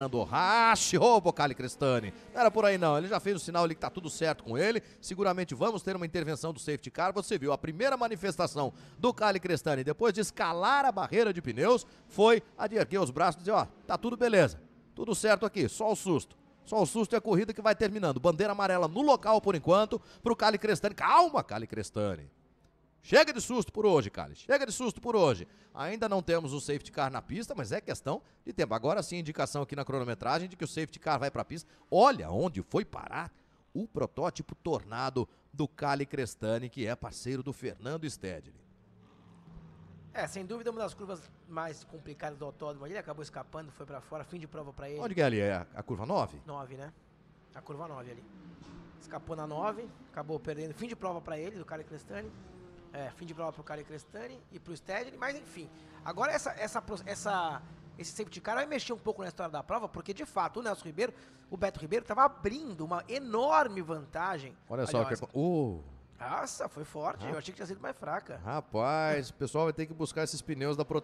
Fernando Rache, ô Bocali Não era por aí não, ele já fez o sinal ali que tá tudo certo com ele. Seguramente vamos ter uma intervenção do safety car. Você viu, a primeira manifestação do Cali Cristani. depois de escalar a barreira de pneus foi a de erguer os braços e dizer, ó, tá tudo beleza, tudo certo aqui, só o susto. Só o susto e a corrida que vai terminando. Bandeira amarela no local por enquanto, pro Cali Crestani. Calma, Cali Crestani. Chega de susto por hoje, Carlos. Chega de susto por hoje. Ainda não temos o safety car na pista, mas é questão de tempo. Agora sim, indicação aqui na cronometragem de que o safety car vai para a pista. Olha onde foi parar o protótipo tornado do Cali Crestani, que é parceiro do Fernando Stedley. É, sem dúvida, uma das curvas mais complicadas do autódromo. Ele acabou escapando, foi para fora, fim de prova para ele. Onde que é ali? É a curva 9? 9, né? A curva 9 ali. Escapou na 9, acabou perdendo, fim de prova para ele, do Cali Crestani. É, fim de prova pro Kari Crestani e pro Stedley, mas enfim. Agora essa, essa, essa, esse safety car vai mexer um pouco na história da prova, porque de fato o Nelson Ribeiro, o Beto Ribeiro, estava abrindo uma enorme vantagem. Olha só, que... Uh. Nossa, foi forte. Ah. Eu achei que tinha sido mais fraca. Rapaz, o pessoal vai ter que buscar esses pneus da Pro